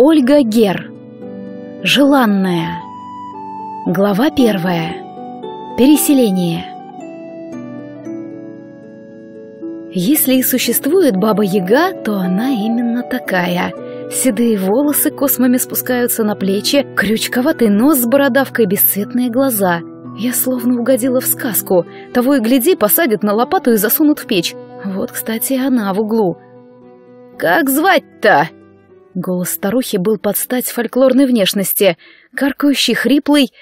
Ольга Гер. Желанная. Глава первая. Переселение. Если и существует Баба-Яга, то она именно такая. Седые волосы космами спускаются на плечи, крючковатый нос с бородавкой, бесцветные глаза. Я словно угодила в сказку. Того и гляди, посадят на лопату и засунут в печь. Вот, кстати, она в углу. «Как звать-то?» Голос старухи был под стать фольклорной внешности, каркающий, хриплый,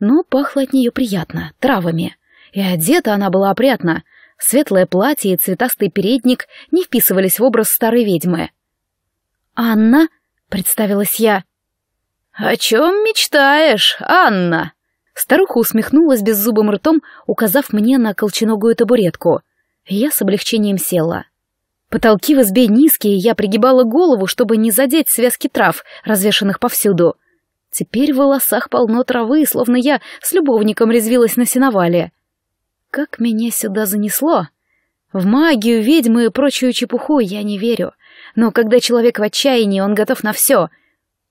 но пахло от нее приятно, травами. И одета она была опрятно. Светлое платье и цветастый передник не вписывались в образ старой ведьмы. «Анна?» — представилась я. «О чем мечтаешь, Анна?» Старуха усмехнулась беззубым ртом, указав мне на колченогую табуретку. Я с облегчением села. Потолки в избе низкие, я пригибала голову, чтобы не задеть связки трав, развешанных повсюду. Теперь в волосах полно травы, словно я с любовником резвилась на сеновале. Как меня сюда занесло? В магию, ведьмы и прочую чепуху я не верю. Но когда человек в отчаянии, он готов на все.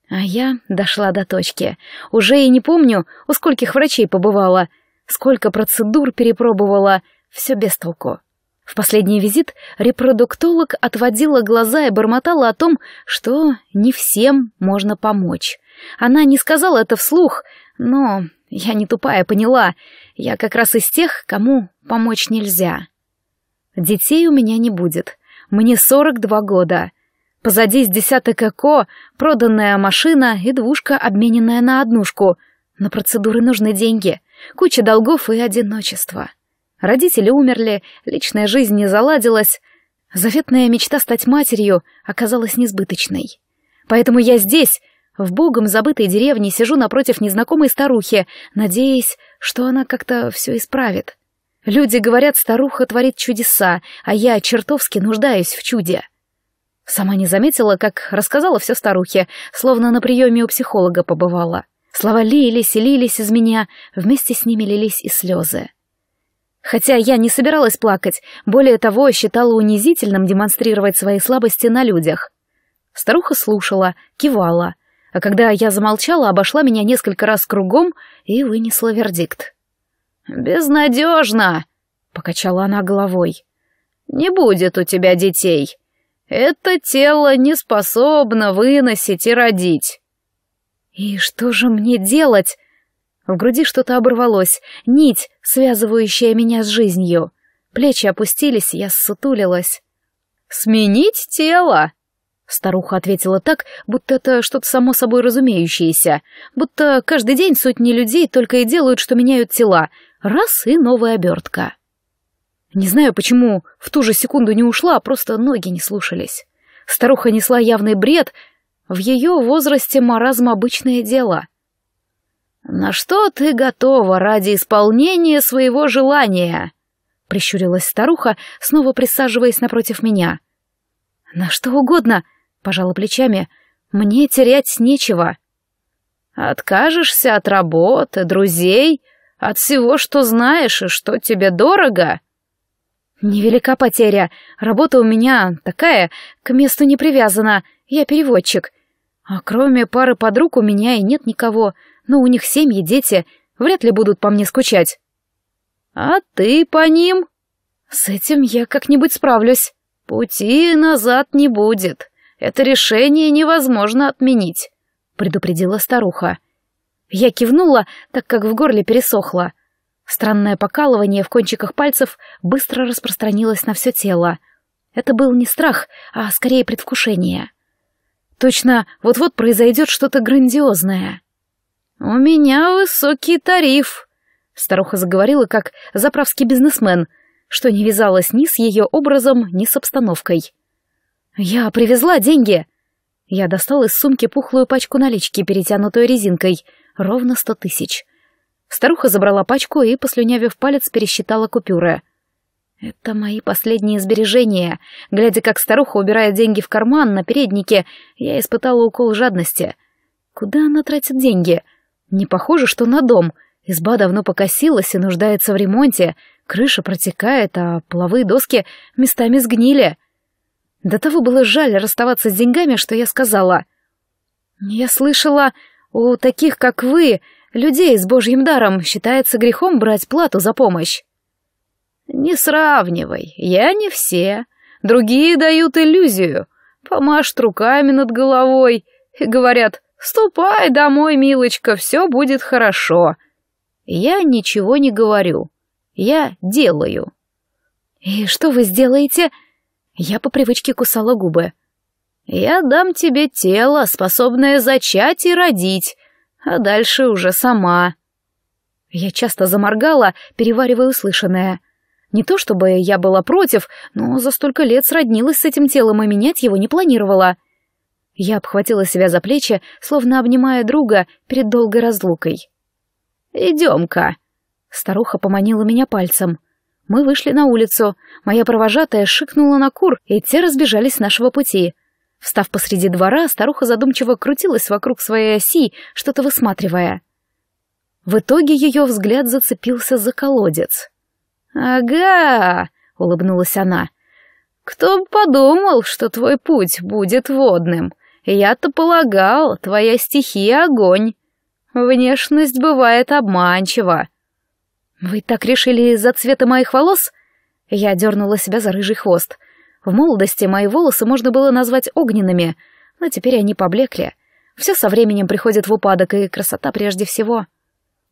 А я дошла до точки. Уже и не помню, у скольких врачей побывала, сколько процедур перепробовала, все без толку. В последний визит репродуктолог отводила глаза и бормотала о том, что не всем можно помочь. Она не сказала это вслух, но я не тупая, поняла. Я как раз из тех, кому помочь нельзя. Детей у меня не будет. Мне 42 года. Позади с десяток ЭКО, проданная машина и двушка, обмененная на однушку. На процедуры нужны деньги, куча долгов и одиночество. Родители умерли, личная жизнь не заладилась. Заветная мечта стать матерью оказалась несбыточной. Поэтому я здесь, в богом забытой деревне, сижу напротив незнакомой старухи, надеясь, что она как-то все исправит. Люди говорят, старуха творит чудеса, а я чертовски нуждаюсь в чуде. Сама не заметила, как рассказала все старухе, словно на приеме у психолога побывала. Слова лились и лились из меня, вместе с ними лились и слезы. Хотя я не собиралась плакать, более того, считала унизительным демонстрировать свои слабости на людях. Старуха слушала, кивала, а когда я замолчала, обошла меня несколько раз кругом и вынесла вердикт. «Безнадежно!» — покачала она головой. «Не будет у тебя детей. Это тело не способно выносить и родить». «И что же мне делать?» В груди что-то оборвалось, нить, связывающая меня с жизнью. Плечи опустились, я ссутулилась. «Сменить тело!» Старуха ответила так, будто это что-то само собой разумеющееся, будто каждый день сотни людей только и делают, что меняют тела. Раз и новая обертка. Не знаю, почему в ту же секунду не ушла, а просто ноги не слушались. Старуха несла явный бред. В ее возрасте маразм обычное дело. «На что ты готова ради исполнения своего желания?» — прищурилась старуха, снова присаживаясь напротив меня. «На что угодно», — пожала плечами, — «мне терять нечего». «Откажешься от работы, друзей, от всего, что знаешь и что тебе дорого?» «Невелика потеря. Работа у меня такая, к месту не привязана. Я переводчик. А кроме пары подруг у меня и нет никого но у них семьи, дети, вряд ли будут по мне скучать. А ты по ним? С этим я как-нибудь справлюсь. Пути назад не будет. Это решение невозможно отменить, предупредила старуха. Я кивнула, так как в горле пересохло. Странное покалывание в кончиках пальцев быстро распространилось на все тело. Это был не страх, а скорее предвкушение. Точно, вот-вот произойдет что-то грандиозное. «У меня высокий тариф», — старуха заговорила как заправский бизнесмен, что не вязалось ни с ее образом, ни с обстановкой. «Я привезла деньги!» Я достал из сумки пухлую пачку налички, перетянутую резинкой, ровно сто тысяч. Старуха забрала пачку и, послюнявив палец, пересчитала купюры. «Это мои последние сбережения. Глядя, как старуха убирает деньги в карман на переднике, я испытала укол жадности. Куда она тратит деньги?» Не похоже, что на дом. Изба давно покосилась и нуждается в ремонте. Крыша протекает, а половые доски местами сгнили. До того было жаль расставаться с деньгами, что я сказала. Я слышала, у таких, как вы, людей с божьим даром считается грехом брать плату за помощь. Не сравнивай, я не все. Другие дают иллюзию. Помашь руками над головой и говорят — «Ступай домой, милочка, все будет хорошо». Я ничего не говорю. Я делаю. «И что вы сделаете?» Я по привычке кусала губы. «Я дам тебе тело, способное зачать и родить, а дальше уже сама». Я часто заморгала, переваривая услышанное. Не то чтобы я была против, но за столько лет сроднилась с этим телом и менять его не планировала. — я обхватила себя за плечи, словно обнимая друга перед долгой разлукой. «Идем-ка!» Старуха поманила меня пальцем. Мы вышли на улицу. Моя провожатая шикнула на кур, и те разбежались с нашего пути. Встав посреди двора, старуха задумчиво крутилась вокруг своей оси, что-то высматривая. В итоге ее взгляд зацепился за колодец. «Ага!» — улыбнулась она. «Кто бы подумал, что твой путь будет водным? Я-то полагал, твоя стихия — огонь. Внешность бывает обманчива. Вы так решили из-за цвета моих волос? Я дернула себя за рыжий хвост. В молодости мои волосы можно было назвать огненными, но теперь они поблекли. Все со временем приходит в упадок, и красота прежде всего.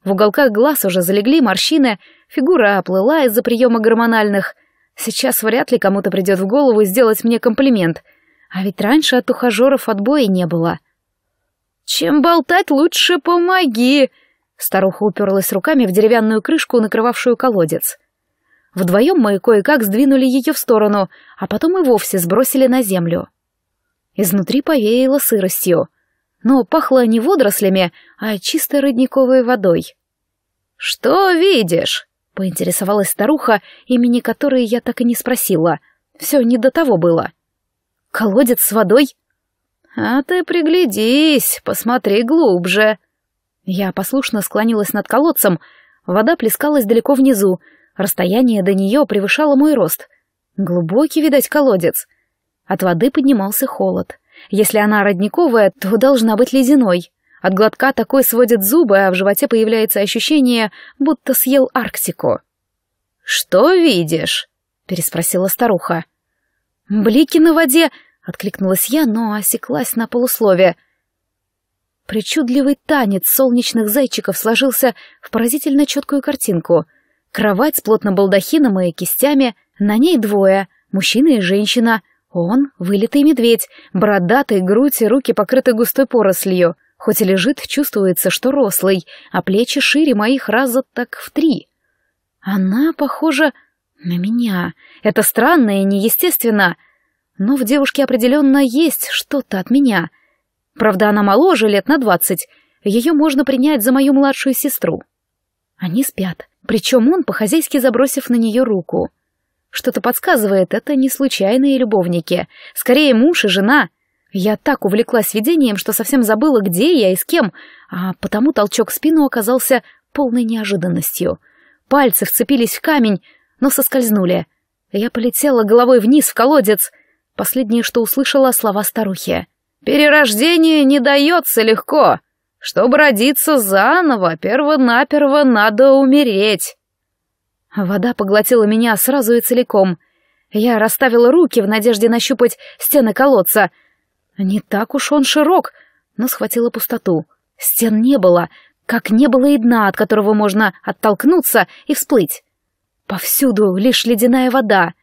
В уголках глаз уже залегли морщины, фигура оплыла из-за приема гормональных. Сейчас вряд ли кому-то придет в голову сделать мне комплимент — а ведь раньше от ухажеров отбоя не было. «Чем болтать, лучше помоги!» Старуха уперлась руками в деревянную крышку, накрывавшую колодец. Вдвоем мы кое-как сдвинули ее в сторону, а потом и вовсе сбросили на землю. Изнутри повеяло сыростью, но пахло не водорослями, а чистой родниковой водой. «Что видишь?» — поинтересовалась старуха, имени которой я так и не спросила. Все не до того было. — Колодец с водой? А ты приглядись, посмотри глубже. Я послушно склонилась над колодцем. Вода плескалась далеко внизу. Расстояние до нее превышало мой рост. Глубокий, видать, колодец. От воды поднимался холод. Если она родниковая, то должна быть ледяной. От глотка такой сводит зубы, а в животе появляется ощущение, будто съел Арктику. «Что видишь?» — переспросила старуха. «Блики на воде!» — откликнулась я, но осеклась на полусловие. Причудливый танец солнечных зайчиков сложился в поразительно четкую картинку. Кровать с плотным балдахином и кистями, на ней двое — мужчина и женщина. Он — вылитый медведь, бородатый, грудь и руки покрыты густой порослью. Хоть и лежит, чувствуется, что рослый, а плечи шире моих раза так в три. Она, похоже, на меня. Это странно и неестественно. Но в девушке определенно есть что-то от меня. Правда, она моложе лет на двадцать. Ее можно принять за мою младшую сестру. Они спят. Причем он, по-хозяйски забросив на нее руку. Что-то подсказывает, это не случайные любовники. Скорее, муж и жена. Я так увлеклась видением, что совсем забыла, где я и с кем, а потому толчок в спину оказался полной неожиданностью. Пальцы вцепились в камень, но соскользнули. Я полетела головой вниз в колодец. Последнее, что услышала, слова старухи. «Перерождение не дается легко. Чтобы родиться заново, перво-наперво надо умереть». Вода поглотила меня сразу и целиком. Я расставила руки в надежде нащупать стены колодца. Не так уж он широк, но схватила пустоту. Стен не было, как не было и дна, от которого можно оттолкнуться и всплыть. Повсюду лишь ледяная вода.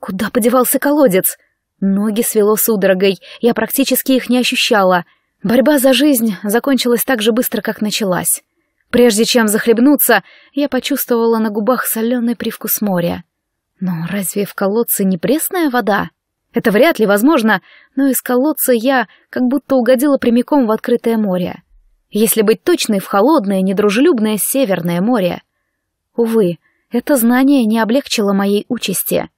Куда подевался колодец? Ноги свело судорогой, я практически их не ощущала. Борьба за жизнь закончилась так же быстро, как началась. Прежде чем захлебнуться, я почувствовала на губах соленый привкус моря. Но разве в колодце не пресная вода? Это вряд ли возможно, но из колодца я как будто угодила прямиком в открытое море. Если быть точной, в холодное, недружелюбное Северное море. Увы, это знание не облегчило моей участи.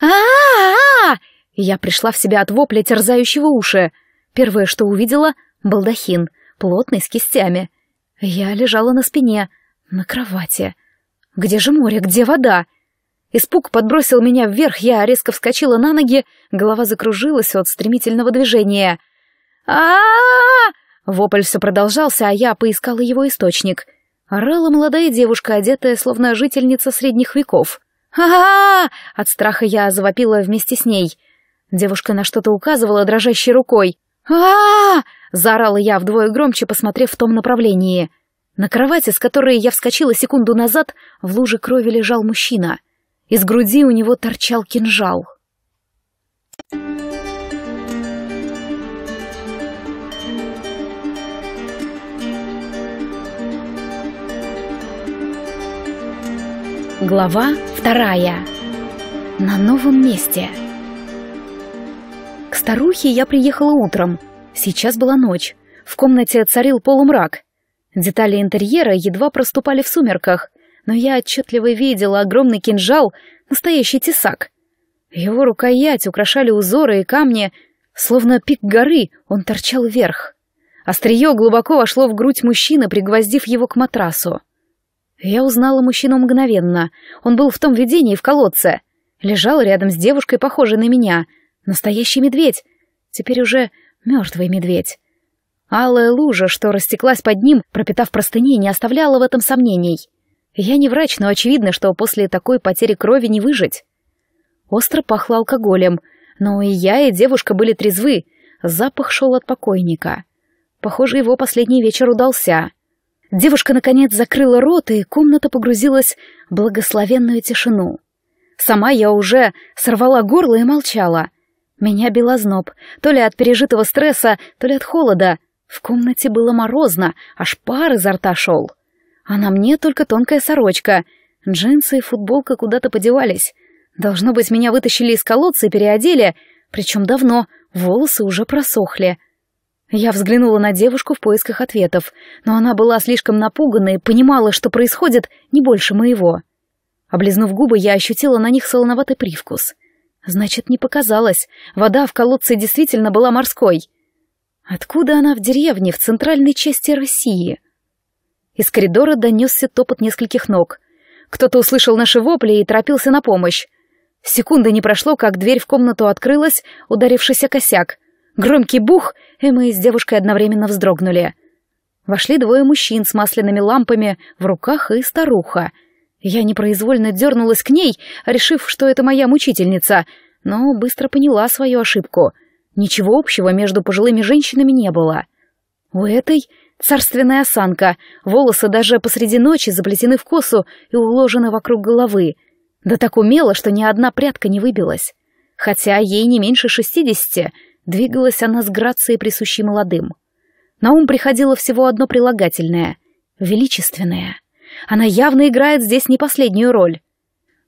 а а, -а, Я пришла в себя от вопля, терзающего уши. Первое, что увидела — балдахин, плотный, с кистями. Я лежала на спине, на кровати. Где же море, где вода? Испуг подбросил меня вверх, я резко вскочила на ноги, голова закружилась от стремительного движения — а Вопль продолжался, а я поискала его источник. Орала молодая девушка, одетая словно жительница средних веков. а От страха я завопила вместе с ней. Девушка на что-то указывала дрожащей рукой. а Заорала я вдвое громче, посмотрев в том направлении. На кровати, с которой я вскочила секунду назад, в луже крови лежал мужчина. Из груди у него торчал кинжал. Thank you. Глава вторая. На новом месте. К старухе я приехала утром. Сейчас была ночь. В комнате царил полумрак. Детали интерьера едва проступали в сумерках, но я отчетливо видела огромный кинжал, настоящий тесак. Его рукоять украшали узоры и камни, словно пик горы он торчал вверх. Острие глубоко вошло в грудь мужчины, пригвоздив его к матрасу. Я узнала мужчину мгновенно. Он был в том видении в колодце. Лежал рядом с девушкой, похожей на меня. Настоящий медведь. Теперь уже мертвый медведь. Алая лужа, что растеклась под ним, пропитав простыни, не оставляла в этом сомнений. Я не врач, но очевидно, что после такой потери крови не выжить. Остро пахло алкоголем, но и я, и девушка были трезвы. Запах шел от покойника. Похоже, его последний вечер удался. Девушка, наконец, закрыла рот, и комната погрузилась в благословенную тишину. Сама я уже сорвала горло и молчала. Меня била зноб, то ли от пережитого стресса, то ли от холода. В комнате было морозно, аж пар изо рта шел. А на мне только тонкая сорочка. Джинсы и футболка куда-то подевались. Должно быть, меня вытащили из колодца и переодели, причем давно, волосы уже просохли. — я взглянула на девушку в поисках ответов, но она была слишком напугана и понимала, что происходит не больше моего. Облизнув губы, я ощутила на них солоноватый привкус. Значит, не показалось. Вода в колодце действительно была морской. Откуда она в деревне, в центральной части России? Из коридора донесся топот нескольких ног. Кто-то услышал наши вопли и торопился на помощь. Секунды не прошло, как дверь в комнату открылась, ударившийся косяк. Громкий бух — и мы с девушкой одновременно вздрогнули. Вошли двое мужчин с масляными лампами в руках и старуха. Я непроизвольно дернулась к ней, решив, что это моя мучительница, но быстро поняла свою ошибку. Ничего общего между пожилыми женщинами не было. У этой царственная осанка, волосы даже посреди ночи заплетены в косу и уложены вокруг головы. Да так умело, что ни одна прядка не выбилась. Хотя ей не меньше шестидесяти — Двигалась она с грацией, присущей молодым. На ум приходило всего одно прилагательное — величественное. Она явно играет здесь не последнюю роль.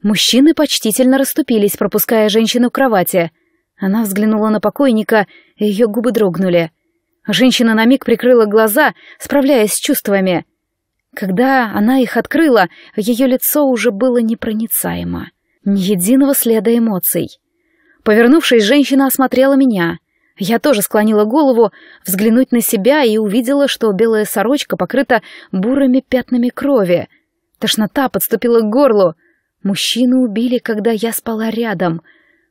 Мужчины почтительно расступились, пропуская женщину к кровати. Она взглянула на покойника, и ее губы дрогнули. Женщина на миг прикрыла глаза, справляясь с чувствами. Когда она их открыла, ее лицо уже было непроницаемо. Ни единого следа эмоций. Повернувшись, женщина осмотрела меня. Я тоже склонила голову взглянуть на себя и увидела, что белая сорочка покрыта бурыми пятнами крови. Тошнота подступила к горлу. Мужчину убили, когда я спала рядом.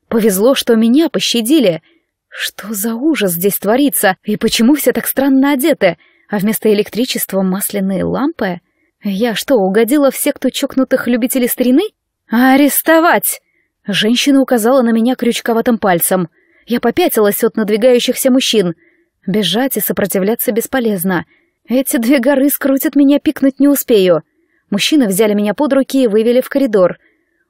Повезло, что меня пощадили. Что за ужас здесь творится? И почему все так странно одеты? А вместо электричества масляные лампы? Я что, угодила в секту чокнутых любителей старины? «Арестовать!» Женщина указала на меня крючковатым пальцем — я попятилась от надвигающихся мужчин. Бежать и сопротивляться бесполезно. Эти две горы скрутят меня, пикнуть не успею. Мужчины взяли меня под руки и вывели в коридор.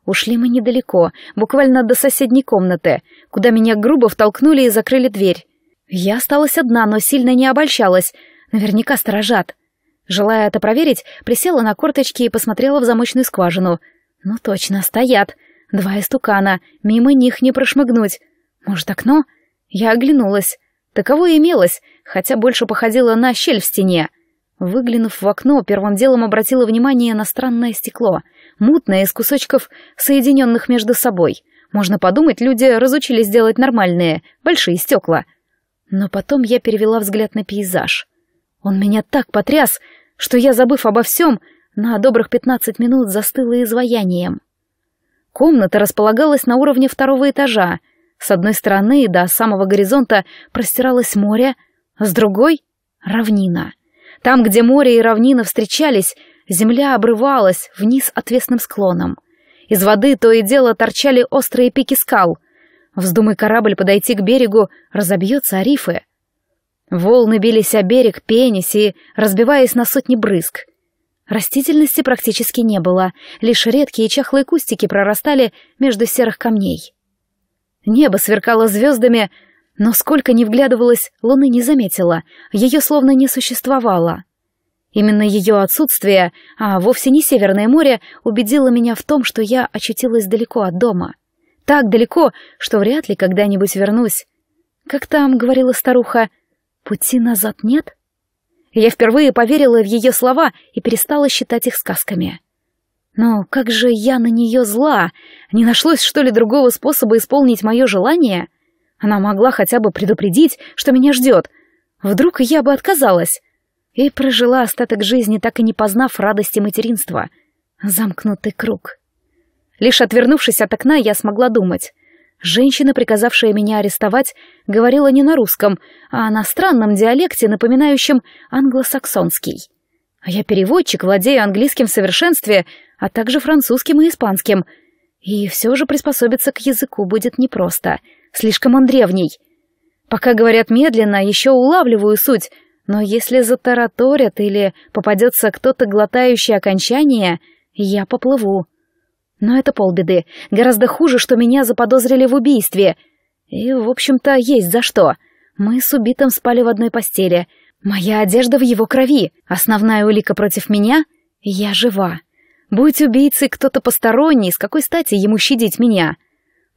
Ушли мы недалеко, буквально до соседней комнаты, куда меня грубо втолкнули и закрыли дверь. Я осталась одна, но сильно не обольщалась. Наверняка сторожат. Желая это проверить, присела на корточки и посмотрела в замочную скважину. Ну точно, стоят. Два истукана, мимо них не прошмыгнуть. Может, окно? Я оглянулась. Таково имелось, хотя больше походило на щель в стене. Выглянув в окно, первым делом обратила внимание на странное стекло, мутное из кусочков, соединенных между собой. Можно подумать, люди разучились делать нормальные, большие стекла. Но потом я перевела взгляд на пейзаж. Он меня так потряс, что я, забыв обо всем, на добрых пятнадцать минут застыла изваянием. Комната располагалась на уровне второго этажа — с одной стороны до самого горизонта простиралось море, а с другой — равнина. Там, где море и равнина встречались, земля обрывалась вниз отвесным склоном. Из воды то и дело торчали острые пики скал. Вздумай корабль подойти к берегу, разобьется о рифы. Волны бились о берег, пенись и разбиваясь на сотни брызг. Растительности практически не было, лишь редкие чахлые кустики прорастали между серых камней. Небо сверкало звездами, но сколько ни вглядывалась, луны не заметила, ее словно не существовало. Именно ее отсутствие, а вовсе не Северное море, убедило меня в том, что я очутилась далеко от дома. Так далеко, что вряд ли когда-нибудь вернусь. Как там говорила старуха, пути назад нет? Я впервые поверила в ее слова и перестала считать их сказками. Но как же я на нее зла? Не нашлось, что ли, другого способа исполнить мое желание? Она могла хотя бы предупредить, что меня ждет. Вдруг я бы отказалась? И прожила остаток жизни, так и не познав радости материнства. Замкнутый круг. Лишь отвернувшись от окна, я смогла думать. Женщина, приказавшая меня арестовать, говорила не на русском, а на странном диалекте, напоминающем англосаксонский. А я переводчик, владею английским в совершенстве, а также французским и испанским. И все же приспособиться к языку будет непросто. Слишком он древний. Пока говорят медленно, еще улавливаю суть, но если затараторят или попадется кто-то, глотающий окончание, я поплыву. Но это полбеды. Гораздо хуже, что меня заподозрили в убийстве. И, в общем-то, есть за что. Мы с убитым спали в одной постели — Моя одежда в его крови, основная улика против меня — я жива. Будь убийцей кто-то посторонний, с какой стати ему щадить меня?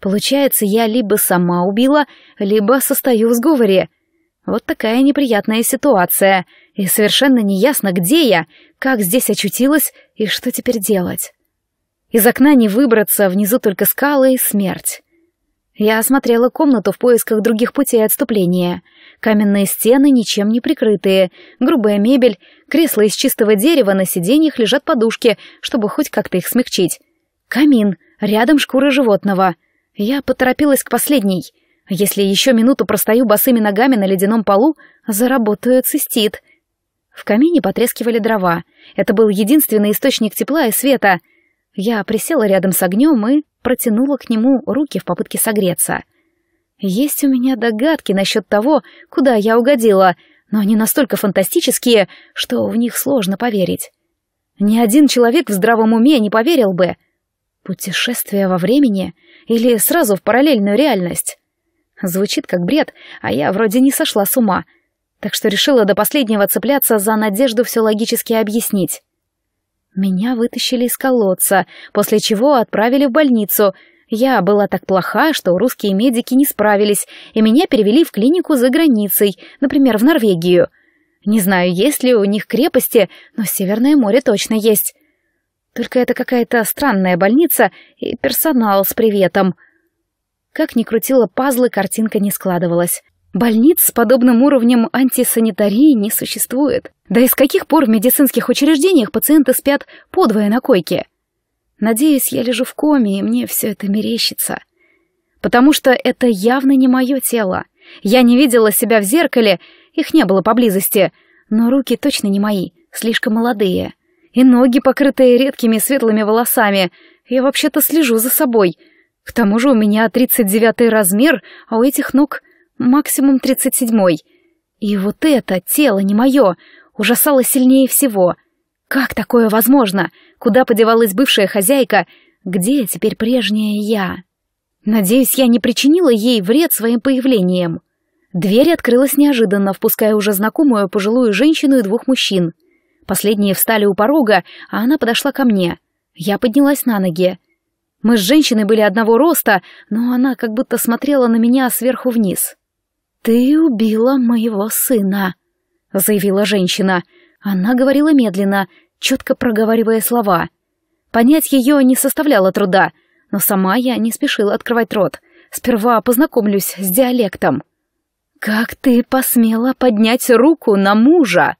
Получается, я либо сама убила, либо состою в сговоре. Вот такая неприятная ситуация, и совершенно неясно, где я, как здесь очутилась и что теперь делать. Из окна не выбраться, внизу только скалы и смерть. Я осмотрела комнату в поисках других путей отступления. Каменные стены ничем не прикрытые, грубая мебель, кресла из чистого дерева, на сиденьях лежат подушки, чтобы хоть как-то их смягчить. Камин, рядом шкура животного. Я поторопилась к последней. Если еще минуту простою босыми ногами на ледяном полу, заработаю цистит. В камине потрескивали дрова. Это был единственный источник тепла и света — я присела рядом с огнем и протянула к нему руки в попытке согреться. Есть у меня догадки насчет того, куда я угодила, но они настолько фантастические, что в них сложно поверить. Ни один человек в здравом уме не поверил бы. Путешествие во времени или сразу в параллельную реальность? Звучит как бред, а я вроде не сошла с ума, так что решила до последнего цепляться за надежду все логически объяснить. Меня вытащили из колодца, после чего отправили в больницу. Я была так плоха, что русские медики не справились, и меня перевели в клинику за границей, например, в Норвегию. Не знаю, есть ли у них крепости, но Северное море точно есть. Только это какая-то странная больница и персонал с приветом. Как ни крутила пазлы, картинка не складывалась. Больниц с подобным уровнем антисанитарии не существует. Да и с каких пор в медицинских учреждениях пациенты спят подвое на койке? Надеюсь, я лежу в коме, и мне все это мерещится. Потому что это явно не мое тело. Я не видела себя в зеркале, их не было поблизости, но руки точно не мои, слишком молодые. И ноги, покрытые редкими светлыми волосами. Я вообще-то слежу за собой. К тому же у меня 39 размер, а у этих ног максимум тридцать седьмой. И вот это тело не мое ужасало сильнее всего. Как такое возможно? Куда подевалась бывшая хозяйка? Где теперь прежняя я? Надеюсь, я не причинила ей вред своим появлением. Дверь открылась неожиданно, впуская уже знакомую пожилую женщину и двух мужчин. Последние встали у порога, а она подошла ко мне. Я поднялась на ноги. Мы с женщиной были одного роста, но она как будто смотрела на меня сверху вниз. «Ты убила моего сына», — заявила женщина. Она говорила медленно, четко проговаривая слова. Понять ее не составляло труда, но сама я не спешила открывать рот. Сперва познакомлюсь с диалектом. «Как ты посмела поднять руку на мужа?»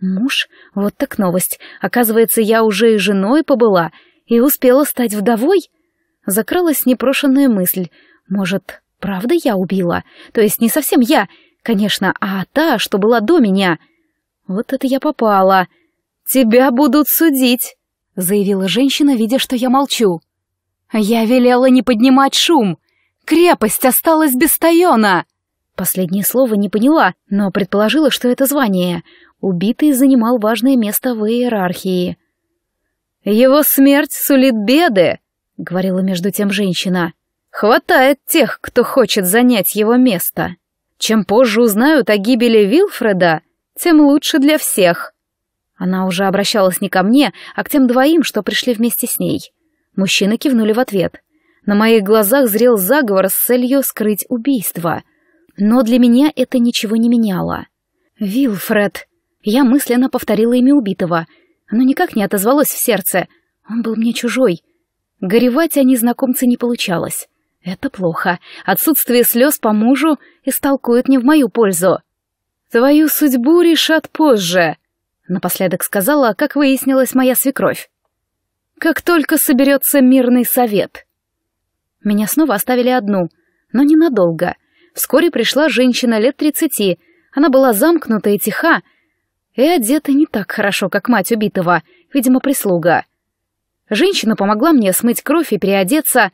«Муж? Вот так новость. Оказывается, я уже и женой побыла, и успела стать вдовой?» Закралась непрошенная мысль. «Может, Правда я убила? То есть не совсем я, конечно, а та, что была до меня. Вот это я попала. Тебя будут судить, заявила женщина, видя, что я молчу. Я велела не поднимать шум. Крепость осталась без стояна. Последнее слово не поняла, но предположила, что это звание. Убитый занимал важное место в иерархии. «Его смерть сулит беды», — говорила между тем женщина. Хватает тех, кто хочет занять его место. Чем позже узнают о гибели Вильфреда, тем лучше для всех. Она уже обращалась не ко мне, а к тем двоим, что пришли вместе с ней. Мужчины кивнули в ответ. На моих глазах зрел заговор с целью скрыть убийство. Но для меня это ничего не меняло. Вильфред, Я мысленно повторила имя убитого. Оно никак не отозвалось в сердце. Он был мне чужой. Горевать о незнакомце не получалось. Это плохо. Отсутствие слез по мужу истолкуют не в мою пользу. Твою судьбу решат позже, напоследок сказала, как выяснилась моя свекровь. Как только соберется мирный совет. Меня снова оставили одну, но ненадолго. Вскоре пришла женщина лет тридцати. Она была замкнута и тиха, и одета не так хорошо, как мать убитого, видимо, прислуга. Женщина помогла мне смыть кровь и переодеться,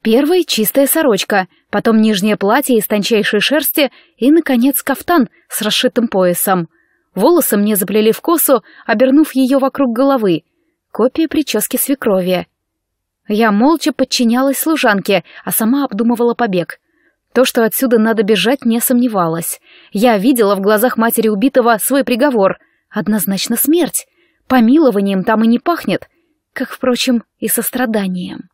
Первой — чистая сорочка, потом нижнее платье из тончайшей шерсти и, наконец, кафтан с расшитым поясом. Волосы мне заплели в косу, обернув ее вокруг головы. Копия прически свекрови. Я молча подчинялась служанке, а сама обдумывала побег. То, что отсюда надо бежать, не сомневалась. Я видела в глазах матери убитого свой приговор. Однозначно смерть. Помилованием там и не пахнет, как, впрочем, и состраданием.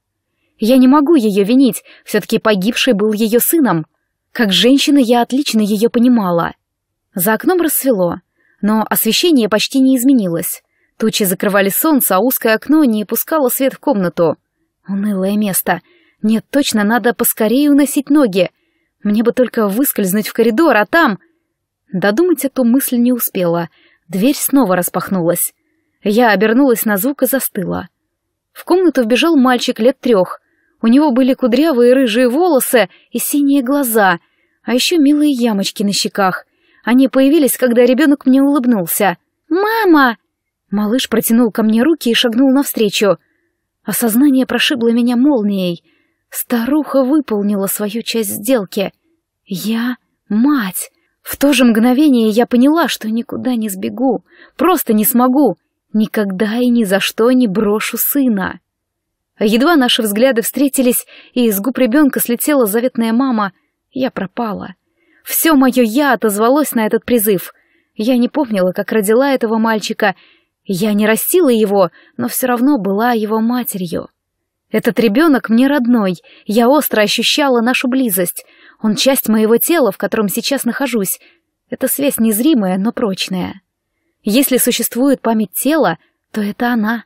Я не могу ее винить, все-таки погибший был ее сыном. Как женщина я отлично ее понимала. За окном рассвело, но освещение почти не изменилось. Тучи закрывали солнце, а узкое окно не пускало свет в комнату. Унылое место. Нет, точно надо поскорее уносить ноги. Мне бы только выскользнуть в коридор, а там... Додумать эту мысль не успела. Дверь снова распахнулась. Я обернулась на звук и застыла. В комнату вбежал мальчик лет трех. У него были кудрявые рыжие волосы и синие глаза, а еще милые ямочки на щеках. Они появились, когда ребенок мне улыбнулся. «Мама!» Малыш протянул ко мне руки и шагнул навстречу. Осознание прошибло меня молнией. Старуха выполнила свою часть сделки. Я мать. В то же мгновение я поняла, что никуда не сбегу, просто не смогу. Никогда и ни за что не брошу сына. Едва наши взгляды встретились, и из губ ребенка слетела заветная мама, я пропала. Все мое «я» отозвалось на этот призыв. Я не помнила, как родила этого мальчика. Я не растила его, но все равно была его матерью. Этот ребенок мне родной, я остро ощущала нашу близость. Он часть моего тела, в котором сейчас нахожусь. Эта связь незримая, но прочная. Если существует память тела, то это она.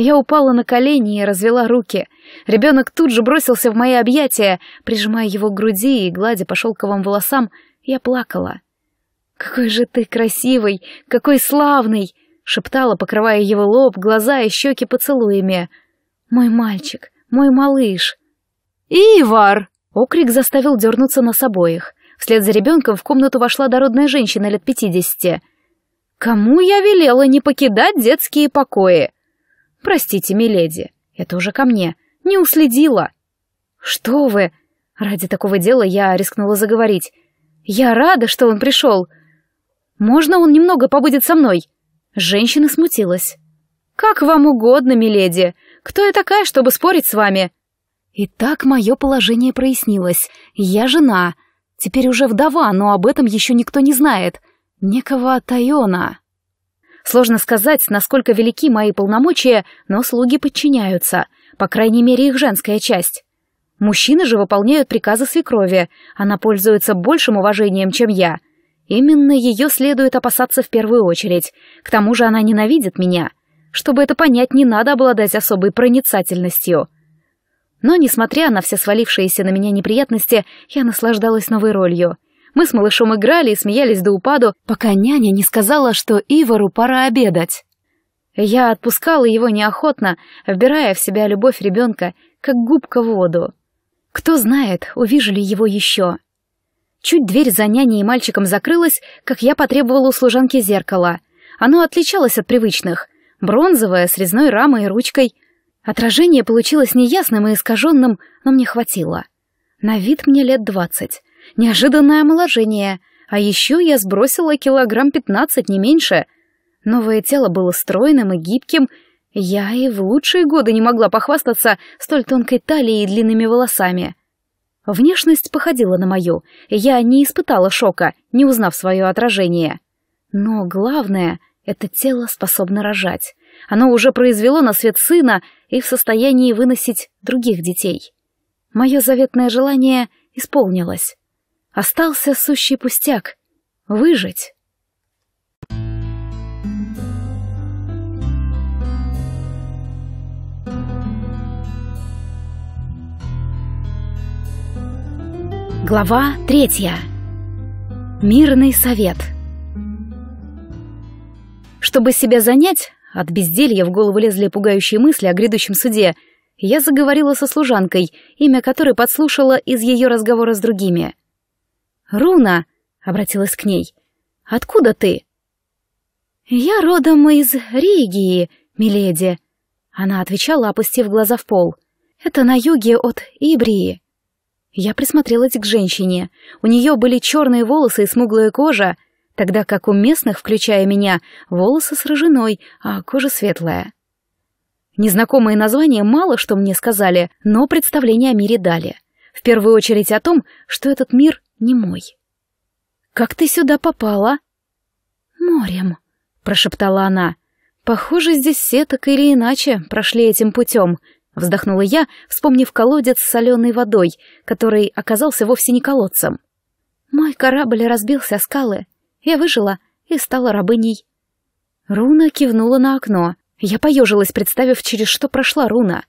Я упала на колени и развела руки. Ребенок тут же бросился в мои объятия, прижимая его к груди и гладя по шелковым волосам, я плакала. «Какой же ты красивый! Какой славный!» — шептала, покрывая его лоб, глаза и щеки поцелуями. «Мой мальчик! Мой малыш!» «Ивар!» — окрик заставил дернуться нас обоих. Вслед за ребенком в комнату вошла дородная женщина лет пятидесяти. «Кому я велела не покидать детские покои?» «Простите, миледи, это уже ко мне. Не уследила». «Что вы?» Ради такого дела я рискнула заговорить. «Я рада, что он пришел. Можно он немного побудет со мной?» Женщина смутилась. «Как вам угодно, миледи. Кто я такая, чтобы спорить с вами?» И так мое положение прояснилось. Я жена. Теперь уже вдова, но об этом еще никто не знает. Некого Тайона. Сложно сказать, насколько велики мои полномочия, но слуги подчиняются, по крайней мере, их женская часть. Мужчины же выполняют приказы свекрови, она пользуется большим уважением, чем я. Именно ее следует опасаться в первую очередь, к тому же она ненавидит меня. Чтобы это понять, не надо обладать особой проницательностью. Но, несмотря на все свалившиеся на меня неприятности, я наслаждалась новой ролью — мы с малышом играли и смеялись до упаду, пока няня не сказала, что Ивару пора обедать. Я отпускала его неохотно, вбирая в себя любовь ребенка, как губка в воду. Кто знает, увижу ли его еще. Чуть дверь за няней и мальчиком закрылась, как я потребовала у служанки зеркало. Оно отличалось от привычных. Бронзовое, с резной рамой и ручкой. Отражение получилось неясным и искаженным, но мне хватило. На вид мне лет двадцать. Неожиданное омоложение. А еще я сбросила килограмм пятнадцать, не меньше. Новое тело было стройным и гибким. Я и в лучшие годы не могла похвастаться столь тонкой талией и длинными волосами. Внешность походила на мою, я не испытала шока, не узнав свое отражение. Но главное, это тело способно рожать. Оно уже произвело на свет сына и в состоянии выносить других детей. Мое заветное желание исполнилось. Остался сущий пустяк — выжить. Глава третья. Мирный совет. Чтобы себя занять, от безделья в голову лезли пугающие мысли о грядущем суде, я заговорила со служанкой, имя которой подслушала из ее разговора с другими — «Руна!» — обратилась к ней. «Откуда ты?» «Я родом из Ригии, миледи», — она отвечала, опустив глаза в пол. «Это на юге от Ибрии». Я присмотрелась к женщине. У нее были черные волосы и смуглая кожа, тогда как у местных, включая меня, волосы с рыжиной, а кожа светлая. Незнакомые названия мало что мне сказали, но представление о мире дали. В первую очередь о том, что этот мир не мой. «Как ты сюда попала?» «Морем», — прошептала она. «Похоже, здесь все так или иначе прошли этим путем», — вздохнула я, вспомнив колодец с соленой водой, который оказался вовсе не колодцем. «Мой корабль разбился о скалы. Я выжила и стала рабыней». Руна кивнула на окно. Я поежилась, представив, через что прошла Руна.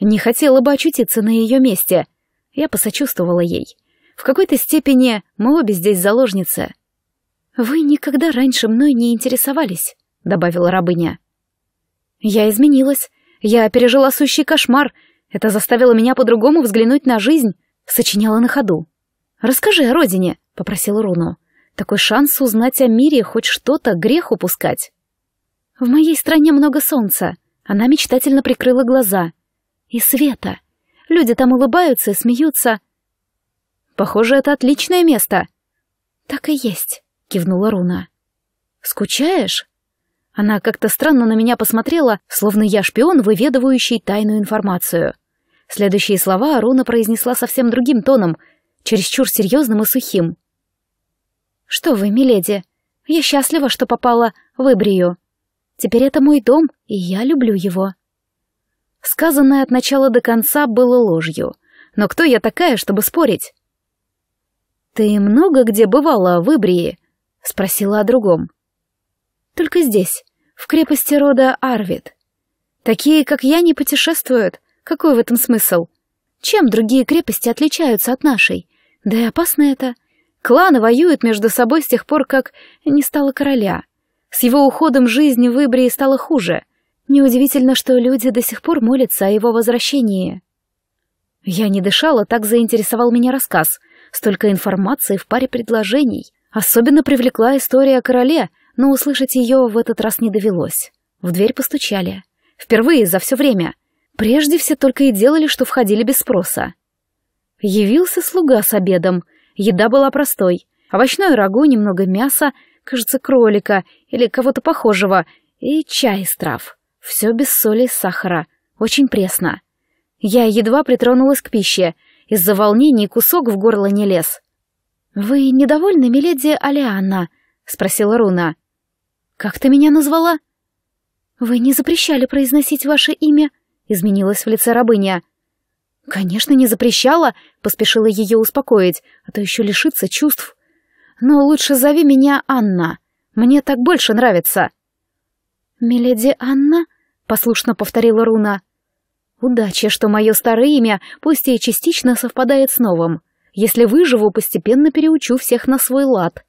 Не хотела бы очутиться на ее месте. Я посочувствовала ей. В какой-то степени мы обе здесь заложницы. Вы никогда раньше мной не интересовались, добавила рабыня. Я изменилась. Я пережила сущий кошмар. Это заставило меня по-другому взглянуть на жизнь, сочиняла на ходу. Расскажи о родине, попросила Руну. Такой шанс узнать о мире хоть что-то грех упускать. В моей стране много солнца. Она мечтательно прикрыла глаза. И света. Люди там улыбаются и смеются. Похоже, это отличное место. Так и есть, кивнула Руна. Скучаешь? Она как-то странно на меня посмотрела, словно я шпион, выведывающий тайную информацию. Следующие слова Руна произнесла совсем другим тоном, чересчур серьезным и сухим. «Что вы, миледи, я счастлива, что попала в Ибрию. Теперь это мой дом, и я люблю его». Сказанное от начала до конца было ложью. Но кто я такая, чтобы спорить? «Ты много где бывала в Ибрии?» — спросила о другом. «Только здесь, в крепости рода Арвид. Такие, как я, не путешествуют. Какой в этом смысл? Чем другие крепости отличаются от нашей? Да и опасно это. Кланы воюют между собой с тех пор, как не стало короля. С его уходом жизнь в Ибрии стала хуже. Неудивительно, что люди до сих пор молятся о его возвращении». Я не дышала, так заинтересовал меня рассказ — Столько информации в паре предложений. Особенно привлекла история о короле, но услышать ее в этот раз не довелось. В дверь постучали. Впервые за все время. Прежде все только и делали, что входили без спроса. Явился слуга с обедом. Еда была простой. Овощное рагу, немного мяса, кажется, кролика или кого-то похожего, и чай из трав. Все без соли и сахара. Очень пресно. Я едва притронулась к пище — из-за волнений кусок в горло не лез. «Вы недовольны, миледи Алианна?» — спросила Руна. «Как ты меня назвала?» «Вы не запрещали произносить ваше имя?» — изменилась в лице рабыня. «Конечно, не запрещала», — поспешила ее успокоить, а то еще лишится чувств. «Но лучше зови меня Анна. Мне так больше нравится». «Миледи Анна?» — послушно повторила Руна. Удача, что мое старое имя, пусть и частично совпадает с новым. Если выживу, постепенно переучу всех на свой лад.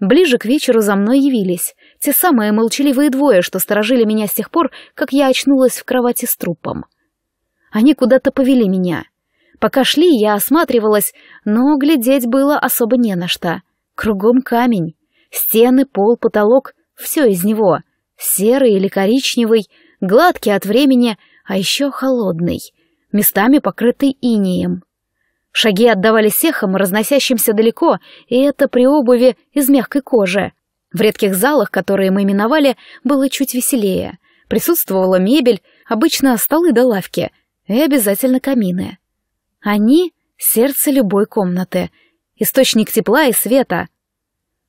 Ближе к вечеру за мной явились те самые молчаливые двое, что сторожили меня с тех пор, как я очнулась в кровати с трупом. Они куда-то повели меня. Пока шли, я осматривалась, но глядеть было особо не на что. Кругом камень. Стены, пол, потолок — все из него. Серый или коричневый, гладкий от времени — а еще холодный, местами покрытый инеем. Шаги отдавались эхом, разносящимся далеко, и это при обуви из мягкой кожи. В редких залах, которые мы именовали, было чуть веселее. Присутствовала мебель, обычно столы до да лавки, и обязательно камины. Они — сердце любой комнаты, источник тепла и света.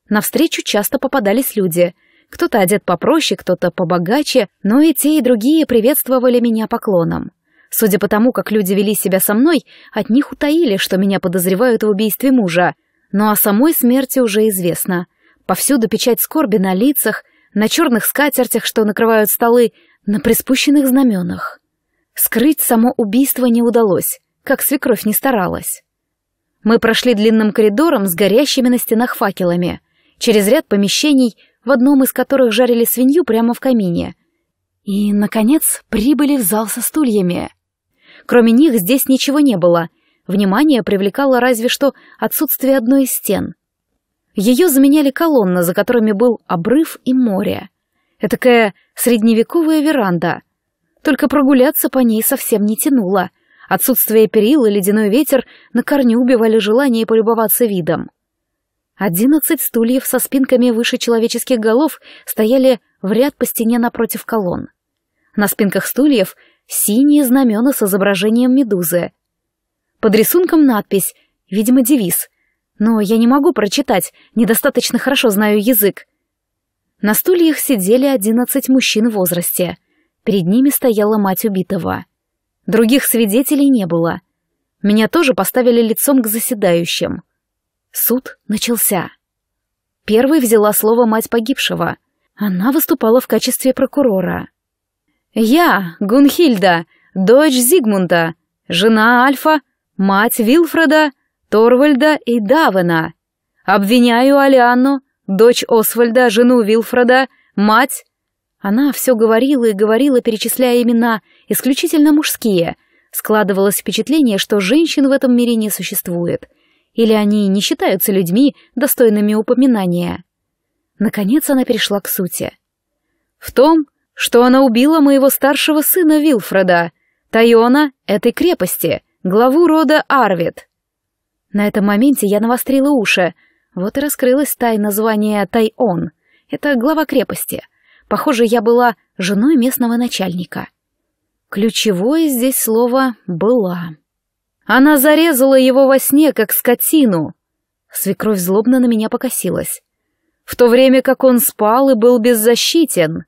Навстречу часто попадались люди — кто-то одет попроще, кто-то побогаче, но и те, и другие приветствовали меня поклоном. Судя по тому, как люди вели себя со мной, от них утаили, что меня подозревают в убийстве мужа. Но ну, о а самой смерти уже известно. Повсюду печать скорби на лицах, на черных скатертях, что накрывают столы, на приспущенных знаменах. Скрыть само убийство не удалось, как свекровь не старалась. Мы прошли длинным коридором с горящими на стенах факелами. Через ряд помещений в одном из которых жарили свинью прямо в камине. И, наконец, прибыли в зал со стульями. Кроме них здесь ничего не было. Внимание привлекало разве что отсутствие одной из стен. Ее заменяли колонны, за которыми был обрыв и море. Этакая средневековая веранда. Только прогуляться по ней совсем не тянуло. Отсутствие перил и ледяной ветер на корню убивали желание полюбоваться видом. Одиннадцать стульев со спинками выше человеческих голов стояли в ряд по стене напротив колонн. На спинках стульев синие знамена с изображением медузы. Под рисунком надпись, видимо, девиз. Но я не могу прочитать, недостаточно хорошо знаю язык. На стульях сидели одиннадцать мужчин в возрасте. Перед ними стояла мать убитого. Других свидетелей не было. Меня тоже поставили лицом к заседающим. Суд начался. Первой взяла слово мать погибшего. Она выступала в качестве прокурора. «Я, Гунхильда, дочь Зигмунда, жена Альфа, мать Вилфреда, Торвальда и Давена. Обвиняю Алианну, дочь Освальда, жену Вилфреда, мать...» Она все говорила и говорила, перечисляя имена, исключительно мужские. Складывалось впечатление, что женщин в этом мире не существует — или они не считаются людьми, достойными упоминания. Наконец она перешла к сути. В том, что она убила моего старшего сына Вильфреда, Тайона этой крепости, главу рода Арвид. На этом моменте я навострила уши. Вот и раскрылась тайна звания Тайон. Это глава крепости. Похоже, я была женой местного начальника. Ключевое здесь слово «была». Она зарезала его во сне, как скотину. Свекровь злобно на меня покосилась. В то время как он спал и был беззащитен.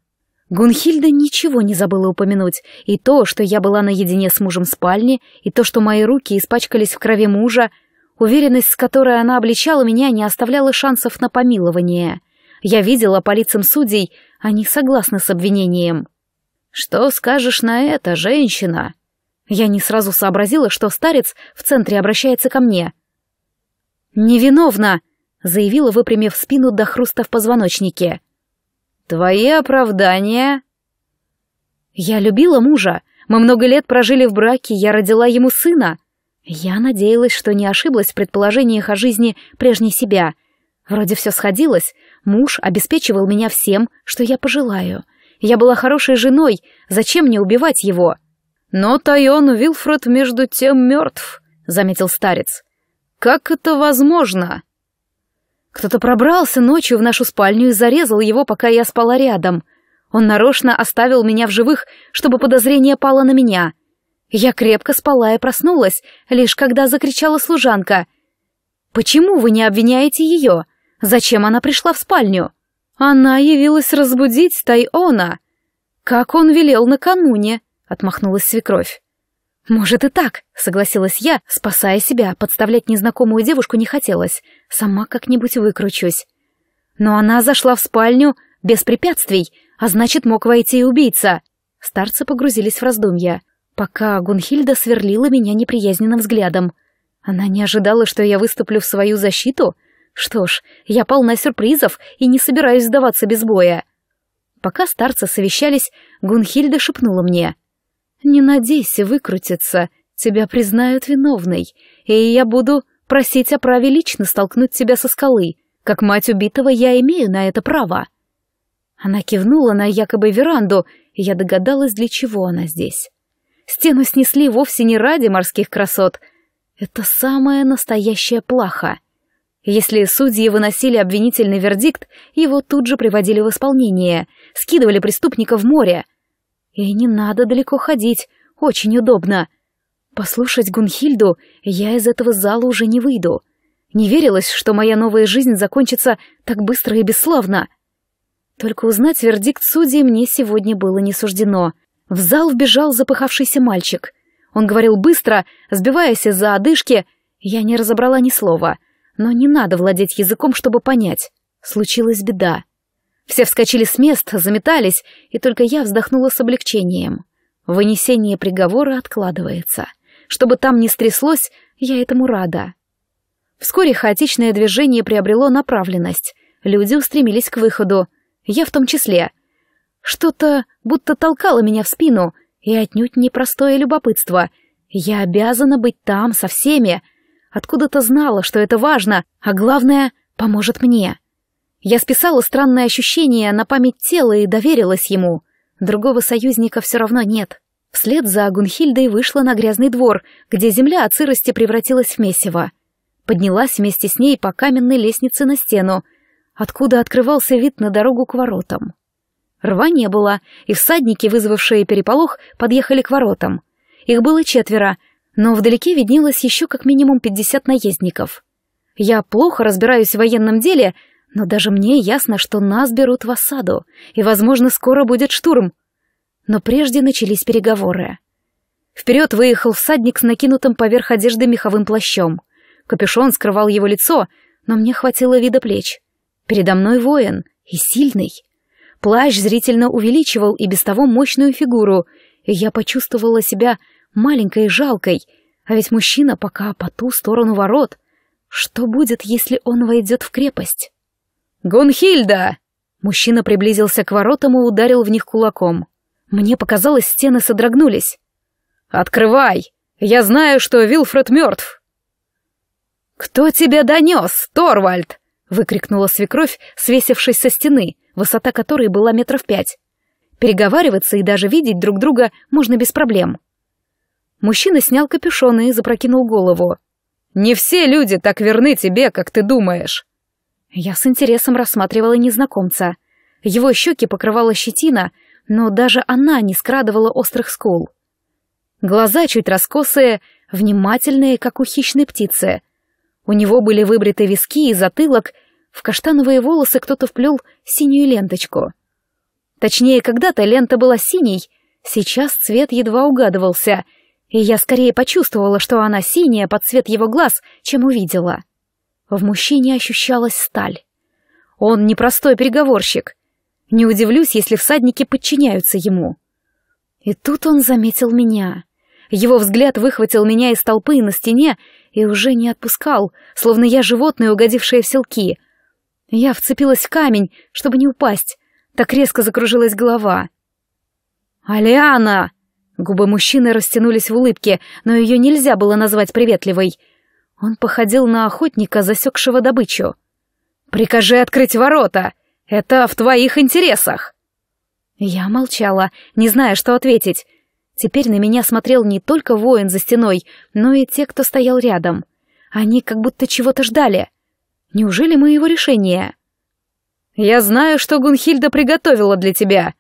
Гунхильда ничего не забыла упомянуть, и то, что я была наедине с мужем в спальне, и то, что мои руки испачкались в крови мужа, уверенность, с которой она обличала меня, не оставляла шансов на помилование. Я видела по лицам судей, они согласны с обвинением. «Что скажешь на это, женщина?» Я не сразу сообразила, что старец в центре обращается ко мне. «Невиновна!» — заявила, выпрямив спину до хруста в позвоночнике. «Твои оправдания?» «Я любила мужа. Мы много лет прожили в браке, я родила ему сына. Я надеялась, что не ошиблась в предположениях о жизни прежней себя. Вроде все сходилось. Муж обеспечивал меня всем, что я пожелаю. Я была хорошей женой. Зачем мне убивать его?» «Но Тайон Вилфред между тем мертв», — заметил старец. «Как это возможно?» Кто-то пробрался ночью в нашу спальню и зарезал его, пока я спала рядом. Он нарочно оставил меня в живых, чтобы подозрение пало на меня. Я крепко спала и проснулась, лишь когда закричала служанка. «Почему вы не обвиняете ее? Зачем она пришла в спальню?» Она явилась разбудить Тайона, как он велел накануне отмахнулась свекровь. «Может и так», — согласилась я, спасая себя, подставлять незнакомую девушку не хотелось. Сама как-нибудь выкручусь. Но она зашла в спальню без препятствий, а значит, мог войти и убийца. Старцы погрузились в раздумья, пока Гунхильда сверлила меня неприязненным взглядом. Она не ожидала, что я выступлю в свою защиту. Что ж, я полна сюрпризов и не собираюсь сдаваться без боя. Пока старцы совещались, Гунхильда шепнула мне — не надейся выкрутиться, тебя признают виновной, и я буду просить о праве лично столкнуть тебя со скалы. Как мать убитого я имею на это право». Она кивнула на якобы веранду, и я догадалась, для чего она здесь. Стену снесли вовсе не ради морских красот. Это самая настоящая плаха. Если судьи выносили обвинительный вердикт, его тут же приводили в исполнение, скидывали преступника в море — и не надо далеко ходить, очень удобно. Послушать Гунхильду я из этого зала уже не выйду. Не верилось, что моя новая жизнь закончится так быстро и бесславно. Только узнать вердикт судей мне сегодня было не суждено. В зал вбежал запыхавшийся мальчик. Он говорил быстро, сбиваясь из-за одышки. Я не разобрала ни слова, но не надо владеть языком, чтобы понять. Случилась беда. Все вскочили с мест, заметались, и только я вздохнула с облегчением. Вынесение приговора откладывается. Чтобы там не стряслось, я этому рада. Вскоре хаотичное движение приобрело направленность. Люди устремились к выходу. Я в том числе. Что-то будто толкало меня в спину, и отнюдь непростое любопытство. Я обязана быть там со всеми. Откуда-то знала, что это важно, а главное, поможет мне. Я списала странное ощущение на память тела и доверилась ему. Другого союзника все равно нет. Вслед за Гунхильдой вышла на грязный двор, где земля от сырости превратилась в месиво. Поднялась вместе с ней по каменной лестнице на стену, откуда открывался вид на дорогу к воротам. Рва не было, и всадники, вызвавшие переполох, подъехали к воротам. Их было четверо, но вдалеке виднелось еще как минимум пятьдесят наездников. Я плохо разбираюсь в военном деле, но даже мне ясно, что нас берут в осаду, и, возможно, скоро будет штурм. Но прежде начались переговоры. Вперед выехал всадник с накинутым поверх одежды меховым плащом. Капюшон скрывал его лицо, но мне хватило вида плеч. Передо мной воин, и сильный. Плащ зрительно увеличивал и без того мощную фигуру, и я почувствовала себя маленькой и жалкой, а ведь мужчина пока по ту сторону ворот. Что будет, если он войдет в крепость? «Гунхильда!» Мужчина приблизился к воротам и ударил в них кулаком. Мне показалось, стены содрогнулись. «Открывай! Я знаю, что Вилфред мертв!» «Кто тебя донес, Торвальд?» — выкрикнула свекровь, свесившись со стены, высота которой была метров пять. Переговариваться и даже видеть друг друга можно без проблем. Мужчина снял капюшон и запрокинул голову. «Не все люди так верны тебе, как ты думаешь. Я с интересом рассматривала незнакомца. Его щеки покрывала щетина, но даже она не скрадывала острых скул. Глаза чуть раскосые, внимательные, как у хищной птицы. У него были выбриты виски и затылок, в каштановые волосы кто-то вплел синюю ленточку. Точнее, когда-то лента была синей, сейчас цвет едва угадывался, и я скорее почувствовала, что она синяя под цвет его глаз, чем увидела. В мужчине ощущалась сталь. Он непростой переговорщик. Не удивлюсь, если всадники подчиняются ему. И тут он заметил меня. Его взгляд выхватил меня из толпы на стене и уже не отпускал, словно я животное, угодившее в селки. Я вцепилась в камень, чтобы не упасть. Так резко закружилась голова. «Алиана!» Губы мужчины растянулись в улыбке, но ее нельзя было назвать приветливой — он походил на охотника, засекшего добычу. «Прикажи открыть ворота! Это в твоих интересах!» Я молчала, не зная, что ответить. Теперь на меня смотрел не только воин за стеной, но и те, кто стоял рядом. Они как будто чего-то ждали. Неужели мы его решение? «Я знаю, что Гунхильда приготовила для тебя.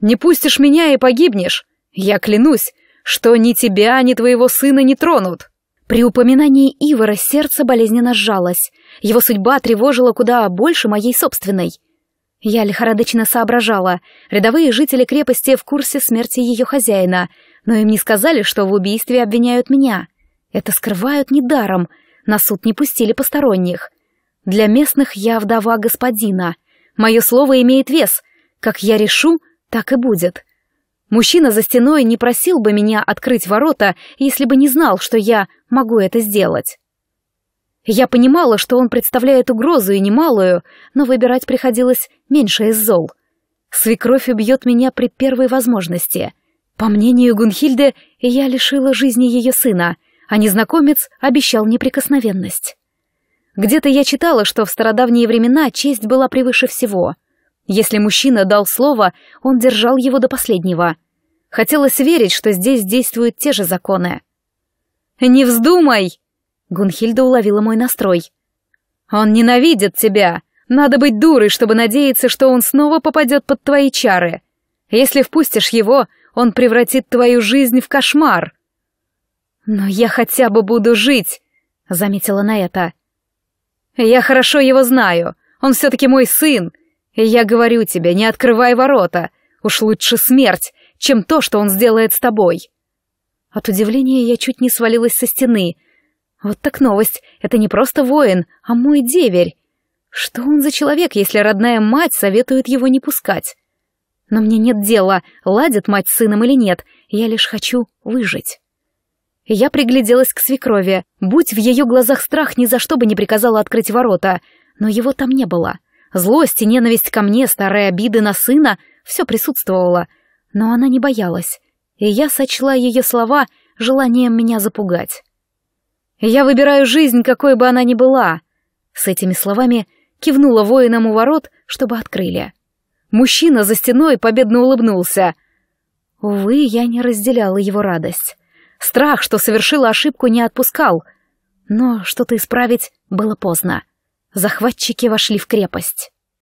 Не пустишь меня и погибнешь. Я клянусь, что ни тебя, ни твоего сына не тронут». При упоминании Ивара сердце болезненно сжалось. Его судьба тревожила куда больше моей собственной. Я лихорадочно соображала. Рядовые жители крепости в курсе смерти ее хозяина, но им не сказали, что в убийстве обвиняют меня. Это скрывают недаром. На суд не пустили посторонних. Для местных я вдова господина. Мое слово имеет вес. Как я решу, так и будет. Мужчина за стеной не просил бы меня открыть ворота, если бы не знал, что я могу это сделать. Я понимала, что он представляет угрозу и немалую, но выбирать приходилось меньше из зол. Свекровь убьет меня при первой возможности. По мнению Гунхильды, я лишила жизни ее сына, а незнакомец обещал неприкосновенность. Где-то я читала, что в стародавние времена честь была превыше всего. Если мужчина дал слово, он держал его до последнего. Хотелось верить, что здесь действуют те же законы. «Не вздумай!» Гунхильда уловила мой настрой. «Он ненавидит тебя! Надо быть дурой, чтобы надеяться, что он снова попадет под твои чары. Если впустишь его, он превратит твою жизнь в кошмар». «Но я хотя бы буду жить», — заметила на это. «Я хорошо его знаю. Он все-таки мой сын. И я говорю тебе, не открывай ворота. Уж лучше смерть, чем то, что он сделает с тобой. От удивления я чуть не свалилась со стены. Вот так новость. Это не просто воин, а мой деверь. Что он за человек, если родная мать советует его не пускать? Но мне нет дела, ладит мать с сыном или нет. Я лишь хочу выжить. Я пригляделась к свекрови. Будь в ее глазах страх, ни за что бы не приказала открыть ворота. Но его там не было. Злость и ненависть ко мне, старые обиды на сына — все присутствовало — но она не боялась, и я сочла ее слова желанием меня запугать. «Я выбираю жизнь, какой бы она ни была!» С этими словами кивнула воинам у ворот, чтобы открыли. Мужчина за стеной победно улыбнулся. Увы, я не разделяла его радость. Страх, что совершила ошибку, не отпускал. Но что-то исправить было поздно. Захватчики вошли в крепость.